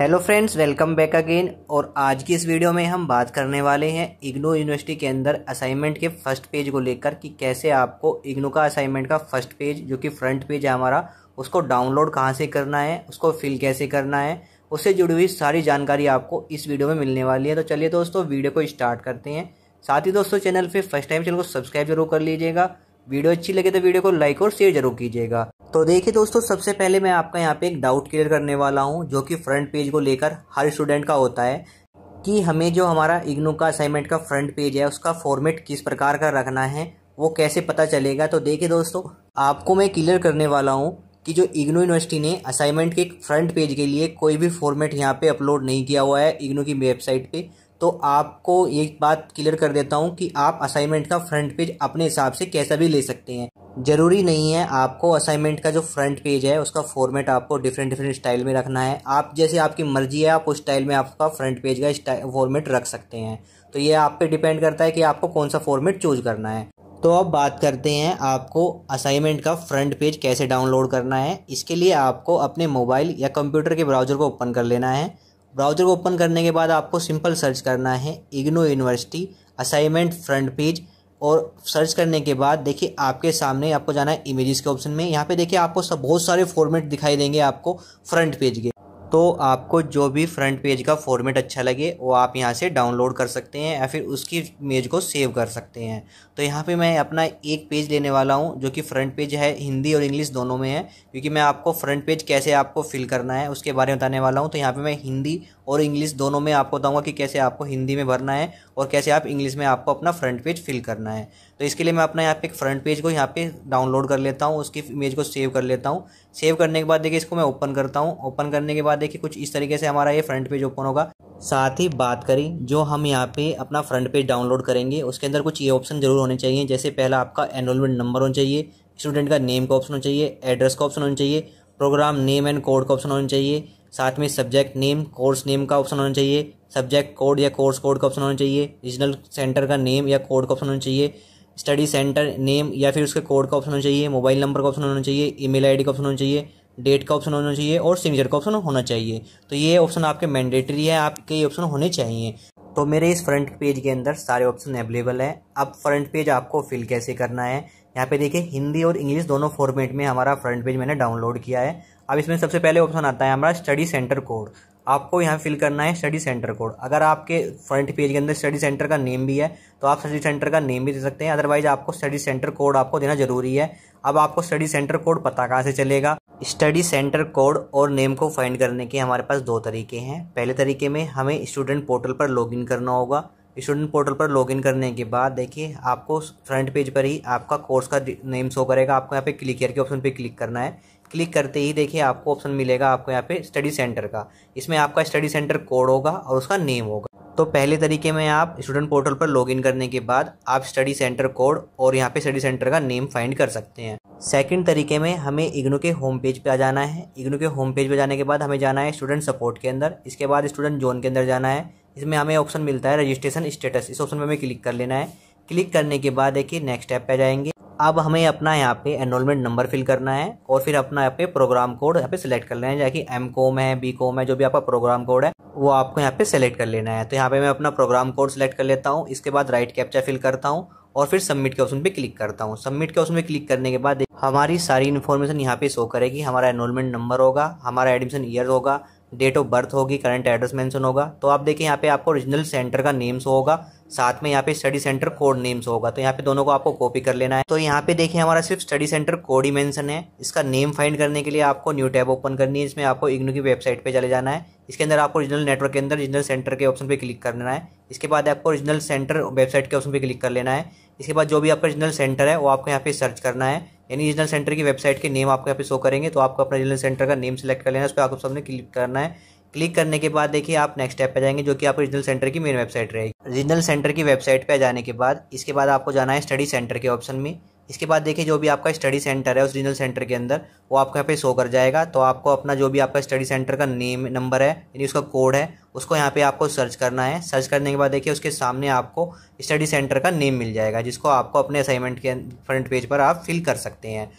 hello friends welcome back again और आज की इस वीडियो में हम बात करने वाले हैं इग्नो यूनिवर्सिटी के अंदर असाइनमेंट के फर्स्ट पेज को लेकर कि कैसे आपको इग्नो का असाइनमेंट का फर्स्ट पेज जो कि फ्रंट पेज है हमारा उसको डाउनलोड कहाँ से करना है उसको फिल कैसे करना है उससे जुड़ी हुई सारी जानकारी आपको इस वीडियो में मिलने वाली है तो चलिए दोस्तों वीडियो को स्टार्ट करते हैं साथ ही दोस्तों चैनल पर फर्स्ट टाइम चैनल को सब्सक्राइब जरूर कर लीजिएगा वीडियो अच्छी लगे तो वीडियो को लाइक और शेयर जरूर कीजिएगा तो देखिए दोस्तों सबसे पहले मैं आपका यहाँ पे एक डाउट क्लियर करने वाला हूँ जो कि फ्रंट पेज को लेकर हर स्टूडेंट का होता है कि हमें जो हमारा इग्नू का असाइनमेंट का फ्रंट पेज है उसका फॉर्मेट किस प्रकार का रखना है वो कैसे पता चलेगा तो देखिए दोस्तों आपको मैं क्लियर करने वाला हूँ कि जो इग्नू यूनिवर्सिटी ने असाइनमेंट के फ्रंट पेज के लिए कोई भी फॉर्मेट यहाँ पे अपलोड नहीं किया हुआ है इग्नू की वेबसाइट पे तो आपको एक बात क्लियर कर देता हूँ कि आप असाइनमेंट का फ्रंट पेज अपने हिसाब से कैसा भी ले सकते हैं ज़रूरी नहीं है आपको असाइनमेंट का जो फ्रंट पेज है उसका फॉर्मेट आपको डिफरेंट डिफरेंट स्टाइल में रखना है आप जैसे आपकी मर्जी है आप उस स्टाइल में आपका फ्रंट पेज का फॉर्मेट रख सकते हैं तो ये आप पे डिपेंड करता है कि आपको कौन सा फॉर्मेट चूज करना है तो अब बात करते हैं आपको असाइनमेंट का फ्रंट पेज कैसे डाउनलोड करना है इसके लिए आपको अपने मोबाइल या कंप्यूटर के ब्राउज़र को ओपन कर लेना है ब्राउज़र को ओपन करने के बाद आपको सिंपल सर्च करना है IGNOU university assignment front page और सर्च करने के बाद देखिए आपके सामने आपको जाना है इमेजेस के ऑप्शन में यहाँ पे देखिए आपको सब बहुत सारे फॉर्मेट दिखाई देंगे आपको फ्रंट पेज के तो आपको जो भी फ्रंट पेज का फॉर्मेट अच्छा लगे वो आप यहाँ से डाउनलोड कर सकते हैं या फिर उसकी इमेज को सेव कर सकते हैं तो यहाँ पे मैं अपना एक पेज लेने वाला हूँ जो कि फ्रंट पेज है हिंदी और इंग्लिश दोनों में है क्योंकि मैं आपको फ्रंट पेज कैसे आपको फिल करना है उसके बारे में बताने वाला हूँ तो यहाँ पर मैं हिंदी और इंग्लिश दोनों में आपको बताऊँगा कि कैसे आपको हिंदी में भरना है और कैसे आप इंग्लिश में आपको अपना फ्रंट पेज फिल करना है तो इसके लिए मैं अपना यहाँ पे एक फ्रंट पेज को यहाँ पे डाउनलोड कर लेता हूँ उसकी इमेज को सेव कर लेता हूँ सेव करने के बाद देखिए इसको मैं ओपन करता हूँ ओपन करने के बाद देखिए कुछ इस तरीके से हमारा ये फ्रंट पेज ओपन होगा साथ ही बात करें जो हम यहाँ पे अपना फ्रंट पेज डाउनलोड करेंगे उसके अंदर कुछ ये ऑप्शन जरूर होने चाहिए जैसे पहला आपका एनरोलमेंट नंबर होना चाहिए स्टूडेंट का नेम का ऑप्शन होना चाहिए एड्रेस का ऑप्शन होना चाहिए प्रोग्राम नेम एंड कोड का ऑप्शन होना चाहिए साथ में सब्जेक्ट नेम कोर्स नेम का ऑप्शन होना चाहिए सब्जेक्ट कोड या कोर्स कोड का ऑप्शन होना चाहिए रीजनल सेंटर का नेम या कोड का ऑप्शन होना चाहिए स्टडी सेंटर नेम या फिर उसके कोड का ऑप्शन होना चाहिए मोबाइल नंबर का ऑप्शन होना चाहिए ईमेल आईडी का ऑप्शन होना चाहिए डेट का ऑप्शन होना चाहिए और सिग्नेचर का ऑप्शन होना चाहिए तो ये ऑप्शन आपके मैंडेटरी है आपके ये ऑप्शन होने चाहिए तो मेरे इस फ्रंट पेज के अंदर सारे ऑप्शन अवेलेबल है अब फ्रंट पेज आपको फिल कैसे करना है यहाँ पे देखिए हिंदी और इंग्लिश दोनों फॉर्मेट में हमारा फ्रंट पेज मैंने डाउनलोड किया है अब इसमें सबसे पहले ऑप्शन आता है हमारा स्टडी सेंटर कोड आपको यहाँ फिल करना है स्टडी सेंटर कोड अगर आपके फ्रंट पेज के अंदर स्टडी सेंटर का नेम भी है तो आप स्टडी सेंटर का नेम भी दे सकते हैं अदरवाइज आपको स्टडी सेंटर कोड आपको देना जरूरी है अब आपको स्टडी सेंटर कोड पता कहाँ से चलेगा स्टडी सेंटर कोड और नेम को फाइंड करने के हमारे पास दो तरीके हैं पहले तरीके में हमें स्टूडेंट पोर्टल पर लॉगिन करना होगा स्टूडेंट पोर्टल पर लॉगिन करने के बाद देखिए आपको फ्रंट पेज पर ही आपका कोर्स का नेम शो करेगा आपको यहाँ पे क्लिक करके ऑप्शन पे क्लिक करना है क्लिक करते ही देखिए आपको ऑप्शन मिलेगा आपको यहाँ पे स्टडी सेंटर का इसमें आपका स्टडी सेंटर कोड होगा और उसका नेम होगा तो पहले तरीके में आप स्टूडेंट पोर्टल पर लॉगिन करने के बाद आप स्टडी सेंटर कोड और यहाँ पे स्टडी सेंटर का नेम फाइंड कर सकते हैं सेकंड तरीके में हमें इग्नू के होम पेज पे आ जाना है इग्नू के होम पेज पे जाने के बाद हमें जाना है स्टूडेंट सपोर्ट के अंदर इसके बाद स्टूडेंट जोन के अंदर जाना है इसमें हमें ऑप्शन मिलता है रजिस्ट्रेशन स्टेटस इस ऑप्शन में हमें क्लिक कर लेना है क्लिक करने के बाद देखिए नेक्स्ट ऐप पे जाएंगे अब हमें अपना यहाँ पे एनरोलमेंट नंबर फिल करना है और फिर अपना यहाँ पे प्रोग्राम कोड यहाँ पे सिलेक्ट कर लेना है जैसे एम कॉम है बी कॉम है जो भी आपका प्रोग्राम कोड है वो आपको यहाँ पे सेलेक्ट कर लेना है तो यहाँ पे मैं अपना प्रोग्राम कोड सेलेक्ट कर लेता हूँ इसके बाद राइट कैप्चा फिल करता हूँ और फिर सबमिट के ऑप्शन पे क्लिक करता हूँ सबमिट के ऑप्शन पे क्लिक करने के बाद हमारी सारी इन्फॉर्मेशन यहाँ पे शो करेगी हमारा एनरोलमेंट नंबर होगा हमारा एडमिशन ईयर होगा डेट ऑफ बर्थ होगी करंट एड्रेस मेंशन होगा तो आप देखिए यहाँ पे आपको ओरिजिनल सेंटर का नेम्स होगा साथ में यहाँ पे स्टडी सेंटर कोड नेम्स होगा तो यहाँ पे दोनों को आपको कॉपी कर लेना है तो यहाँ पे देखिए हमारा सिर्फ स्टडी सेंटर कोड ही मेंशन है इसका नेम फाइंड करने के लिए आपको न्यू टैब ओपन करनी है इसमें आपको इग्नू की वेबसाइट पे चले जाना है इसके अंदर आपको ओरिजिनल नेटवर्क के अंदर ओरिजिनल सेंटर के ऑप्शन पे क्लिक करना है इसके बाद आपको ओरिजिनल सेंटर वेबसाइट के ऑप्शन पे क्लिक कर लेना है इसके बाद जो भी आपका ओरिजिनल सेंटर है वो आपको यहाँ पे सर्च करना है यानी रीजनल सेंटर की वेबसाइट के नेम आपको यहाँ पे शो करेंगे तो आपको अपना रीजनल सेंटर का नेम सेलेक्ट कर लेना है उस पर आपको सबने क्लिक करना है क्लिक करने के बाद देखिए आप नेक्स्ट स्टेप पे जाएंगे जो कि आप रीजनल सेंटर की मेन वेबसाइट रहेगी रीजनल सेंटर की वेबसाइट पे जाने के बाद इसके बाद आपको जाना है स्टडी सेंटर के ऑप्शन में इसके बाद देखिए जो भी आपका स्टडी सेंटर है उस रीजनल सेंटर के अंदर वो आपको यहाँ पे शो कर जाएगा तो आपको अपना जो भी आपका स्टडी सेंटर का नेम नंबर है यानी उसका कोड है उसको यहाँ पे आपको सर्च करना है सर्च करने के बाद देखिए उसके सामने आपको स्टडी सेंटर का नेम मिल जाएगा जिसको आपको अपने असाइनमेंट के फ्रंट पेज पर आप फिल कर सकते हैं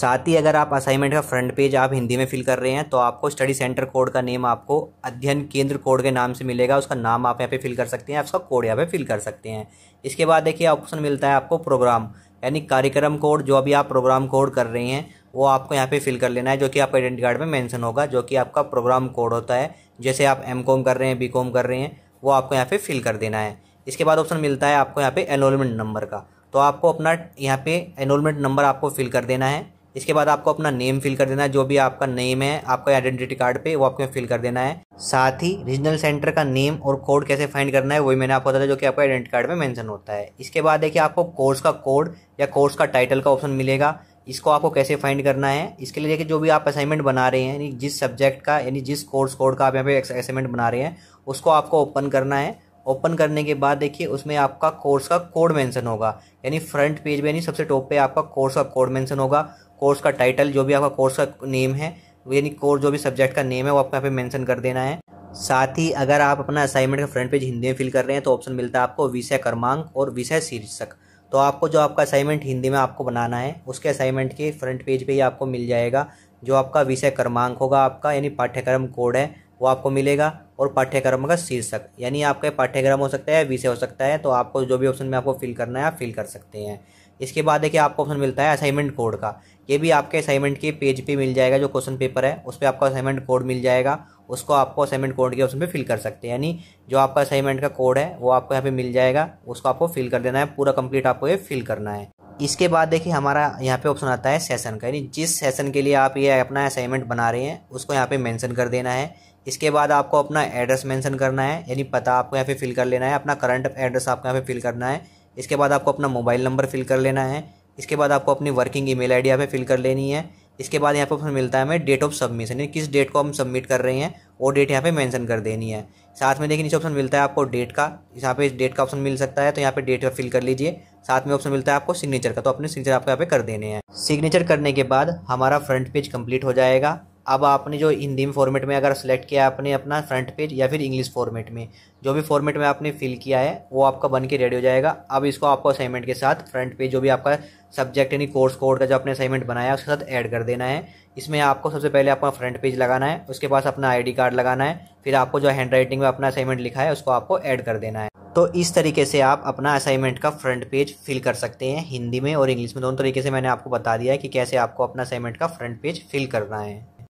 साथ ही अगर आप असाइनमेंट का फ्रंट पेज आप हिंदी में फिल कर रहे हैं तो आपको स्टडी सेंटर कोड का नेम आपको अध्ययन केंद्र कोड के नाम से मिलेगा उसका नाम आप यहाँ पे फिल कर सकते हैं आप उसका कोड यहाँ पे फिल कर सकते हैं इसके बाद देखिए ऑप्शन मिलता है आपको प्रोग्राम यानी कार्यक्रम कोड जो अभी आप प्रोग्राम कोड कर रहे हैं वो आपको यहाँ पे फिल कर लेना है जो कि आपका आइडेंटी कार्ड में मेंशन होगा जो कि आपका प्रोग्राम कोड होता है जैसे आप एम कर रहे हैं बी कर रहे हैं वो आपको यहाँ पे फिल कर देना है इसके बाद ऑप्शन मिलता है आपको यहाँ पे एनरोलमेंट नंबर का तो आपको अपना यहाँ पे एनरोलमेंट नंबर आपको फिल कर देना है इसके बाद आपको अपना नेम फिल कर देना है जो भी आपका नेम है आपका आइडेंटिटी कार्ड पे वो आपको फिल कर देना है साथ ही रीजनल सेंटर का नेम और कोड कैसे फाइंड करना है वही मैंने आपको बताया जो कि आपका आइडेंटिटी कार्ड में मेंशन होता है इसके बाद देखिए आपको कोर्स का कोड या कोर्स का टाइटल का ऑप्शन मिलेगा इसको आपको कैसे फाइंड करना है इसके लिए देखिए जो भी आप असाइनमेंट बना रहे हैं यानी जिस सब्जेक्ट का यानी जिस कोर्स कोड का आप यहाँ पे असाइनमेंट बना रहे हैं उसको आपको ओपन करना है ओपन करने के बाद देखिए उसमें आपका कोर्स का कोड मेंशन होगा यानी फ्रंट पेज पे यानी सबसे टॉप पे आपका कोर्स का कोड मेंशन होगा कोर्स का टाइटल जो भी आपका कोर्स का नेम है यानी कोर्स जो भी सब्जेक्ट का नेम है वो आपको यहाँ पे मेंशन कर देना है साथ ही अगर आप अपना असाइनमेंट का फ्रंट पेज हिंदी में फिल कर रहे हैं तो ऑप्शन मिलता है आपको विषय क्रमांक और विषय शीर्षक तो आपको जो आपका असाइनमेंट हिंदी में आपको बनाना है उसके असाइनमेंट के फ्रंट पेज पर ही आपको मिल जाएगा जो आपका विषय क्रमांक होगा आपका यानी पाठ्यक्रम कोड है वो आपको मिलेगा और पाठ्यक्रम का शीर्षक यानी आपका पाठ्यक्रम हो सकता है विषय हो सकता है तो आपको जो भी ऑप्शन में आपको फिल करना है आप फिल कर सकते हैं इसके बाद देखिए आपको ऑप्शन मिलता है असाइनमेंट कोड का ये भी आपके असाइनमेंट के पेज पे मिल जाएगा जो क्वेश्चन पेपर है उस पर आपका असाइनमेंट कोड मिल जाएगा उसको आपको असाइनमेंट कोड के ऑप्शन पे फिल कर सकते हैं यानी जो आपका असाइनमेंट का कोड है वो आपको यहाँ पे मिल जाएगा उसको आपको फिल कर देना है पूरा कंप्लीट आपको ये फिल करना है इसके बाद देखिए हमारा यहाँ पे ऑप्शन आता है सेशन का यानी जिस सेशन के लिए आप ये अपना असाइनमेंट बना रहे हैं उसको यहाँ पे मैंसन कर देना है इसके बाद आपको अपना एड्रेस मैंसन करना है यानी पता आपको यहाँ पे फिल कर लेना है अपना करंट एड्रेस आपको यहाँ पे फिल करना है इसके बाद आपको अपना मोबाइल नंबर फिल कर लेना है इसके बाद आपको अपनी वर्किंग ईमेल आईडी यहाँ पे फिल कर लेनी है इसके बाद यहाँ पर मिलता है हमें डेट ऑफ सबमिशन यानी किस डेट को हम सबमिट कर रहे हैं वो डेट यहाँ पे मेंशन कर देनी है साथ में देखिए नीचे ऑप्शन मिलता है आपको डेट का यहाँ पे डेट का ऑप्शन मिल सकता है तो यहाँ पे डेट फिल कर लीजिए साथ में ऑप्शन मिलता है आपको सिग्नेचर का तो अपने सिग्नेचर आपको यहाँ पे कर देने हैं सिग्नेचर करने के बाद हमारा फ्रंट पेज कंप्लीट हो जाएगा अब आपने जो हिंदी में फॉर्मेट में अगर सेलेक्ट किया आपने अपना फ्रंट पेज या फिर इंग्लिश फॉर्मेट में जो भी फॉर्मेट में आपने फिल किया है वो आपका बन के रेडी हो जाएगा अब इसको आपको असाइनमेंट के साथ फ्रंट पेज जो भी आपका सब्जेक्ट यानी कोर्स कोड का जो आपने असाइनमेंट बनाया है उसके साथ ऐड कर देना है इसमें आपको सबसे पहले आपका फ्रंट पेज लगाना है उसके पास अपना आई कार्ड लगाना है फिर आपको जो हैंड राइटिंग में अपना असाइनमेंट लिखा है उसको आपको ऐड कर देना है तो इस तरीके से आप अपना असाइनमेंट का फ्रंट पेज फिल कर सकते हैं हिंदी में और इंग्लिश में दोनों तरीके से मैंने आपको बता दिया है कि कैसे आपको अपना असाइनमेंट का फ्रंट पेज फिल करना है